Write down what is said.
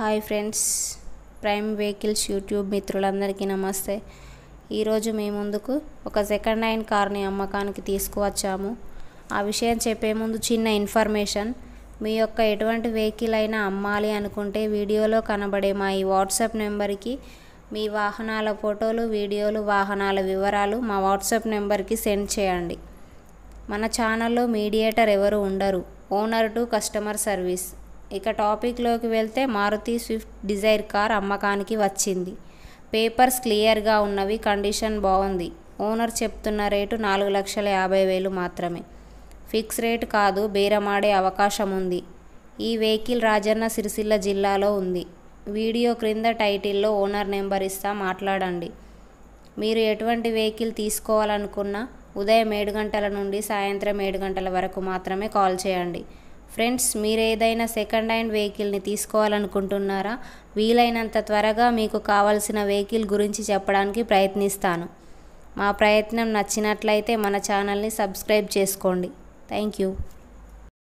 hi friends prime vehicles YouTube మిత్రులందరికీ నమస్తే ఈరోజు మీ ముందుకు ఒక సెకండ్ హ్యాండ్ కార్ని అమ్మకానికి తీసుకువచ్చాము ఆ విషయం చెప్పే ముందు చిన్న ఇన్ఫర్మేషన్ మీ యొక్క ఎటువంటి వెహికల్ అయినా అమ్మాలి అనుకుంటే వీడియోలో కనబడే మా ఈ వాట్సాప్ నెంబర్కి మీ వాహనాల ఫోటోలు వీడియోలు వాహనాల వివరాలు మా వాట్సాప్ నెంబర్కి సెండ్ చేయండి మన ఛానల్లో మీడియేటర్ ఎవరు ఉండరు ఓనర్ టు కస్టమర్ సర్వీస్ ఇక టాపిక్లోకి వెళ్తే మారుతి స్విఫ్ట్ డిజైర్ కార్ అమ్మకానికి వచ్చింది పేపర్స్ క్లియర్గా ఉన్నవి కండిషన్ బాగుంది ఓనర్ చెప్తున్న రేటు నాలుగు లక్షల యాభై వేలు మాత్రమే ఫిక్స్ రేట్ కాదు బేరమాడే అవకాశం ఉంది ఈ వెహికల్ రాజన్న సిరిసిల్ల జిల్లాలో ఉంది వీడియో క్రింద టైటిల్లో ఓనర్ నెంబర్ ఇస్తా మాట్లాడండి మీరు ఎటువంటి వెహికల్ తీసుకోవాలనుకున్నా ఉదయం ఏడు గంటల నుండి సాయంత్రం ఏడు గంటల వరకు మాత్రమే కాల్ చేయండి ఫ్రెండ్స్ మీరు ఏదైనా సెకండ్ హ్యాండ్ వెహికల్ని తీసుకోవాలనుకుంటున్నారా వీలైనంత త్వరగా మీకు కావాల్సిన వెహికల్ గురించి చెప్పడానికి ప్రయత్నిస్తాను మా ప్రయత్నం నచ్చినట్లయితే మన ఛానల్ని సబ్స్క్రైబ్ చేసుకోండి థ్యాంక్ యూ